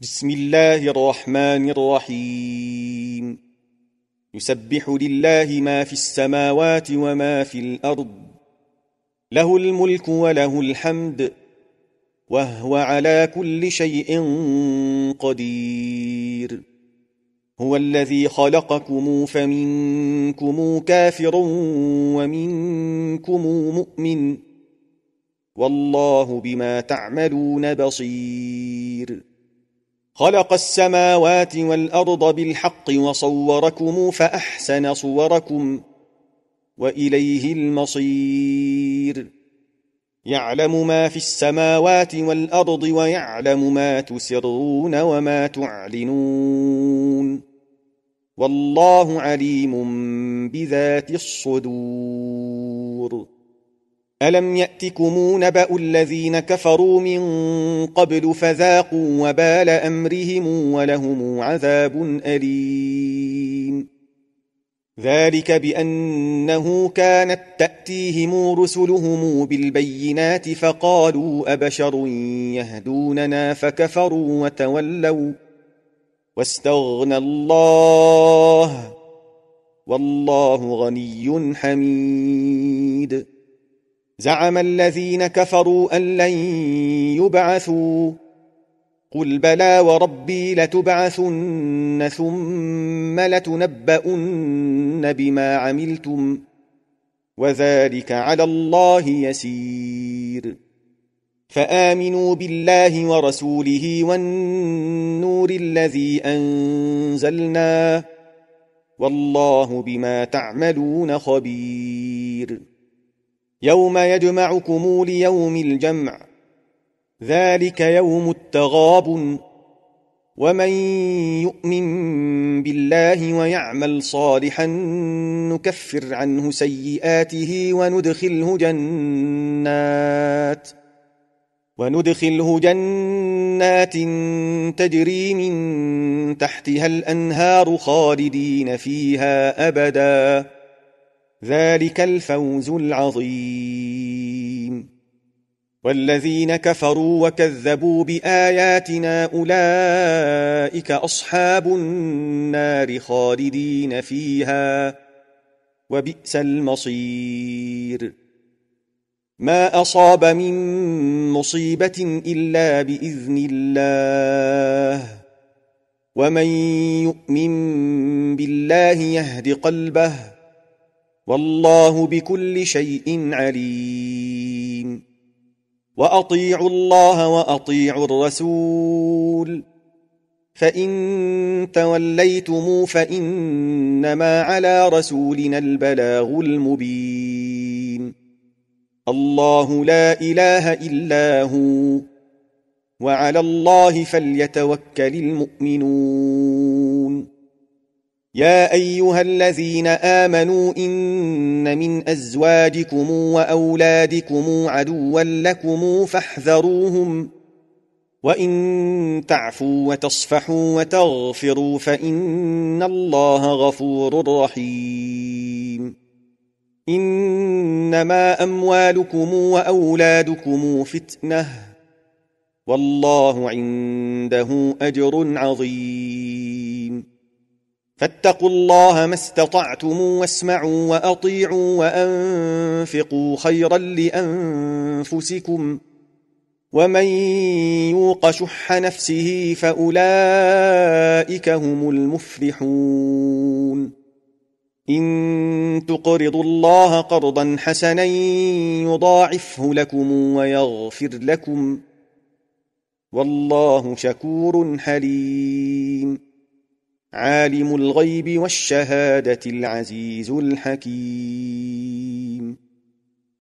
بسم الله الرحمن الرحيم يسبح لله ما في السماوات وما في الارض له الملك وله الحمد وهو على كل شيء قدير هو الذي خلقكم فمنكم كافر ومنكم مؤمن والله بما تعملون بصير خلق السماوات والأرض بالحق وصوركم فأحسن صوركم وإليه المصير يعلم ما في السماوات والأرض ويعلم ما تسرون وما تعلنون والله عليم بذات الصدور ألم يأتكم نبأ الذين كفروا من قبل فذاقوا وبال أمرهم ولهم عذاب أليم ذلك بأنه كانت تأتيهم رسلهم بالبينات فقالوا أبشر يهدوننا فكفروا وتولوا واستغنى الله والله غني حميد زعم الذين كفروا أن لن يبعثوا قل بلى وربي لتبعثن ثم لتنبؤن بما عملتم وذلك على الله يسير فامنوا بالله ورسوله والنور الذي انزلنا والله بما تعملون خبير يوم يجمعكم ليوم الجمع ذلك يوم التغاب ومن يؤمن بالله ويعمل صالحا نكفر عنه سيئاته وندخله جنات وندخله جنات تجري من تحتها الانهار خالدين فيها ابدا ذلك الفوز العظيم والذين كفروا وكذبوا باياتنا اولئك اصحاب النار خالدين فيها وبئس المصير ما اصاب من مصيبه الا باذن الله ومن يؤمن بالله يهد قلبه والله بكل شيء عليم واطيعوا الله واطيعوا الرسول فان توليتم فانما على رسولنا البلاغ المبين الله لا اله الا هو وعلى الله فليتوكل المؤمنون يا ايها الذين امنوا ان من ازواجكم واولادكم عدوا لكم فاحذروهم وان تعفوا وتصفحوا وتغفروا فان الله غفور رحيم انما اموالكم واولادكم فتنه والله عنده اجر عظيم فاتقوا الله ما استطعتم واسمعوا واطيعوا وانفقوا خيرا لانفسكم ومن يوق شح نفسه فاولئك هم المفلحون ان تقرضوا الله قرضا حسنا يضاعفه لكم ويغفر لكم والله شكور حليم عالم الغيب والشهاده العزيز الحكيم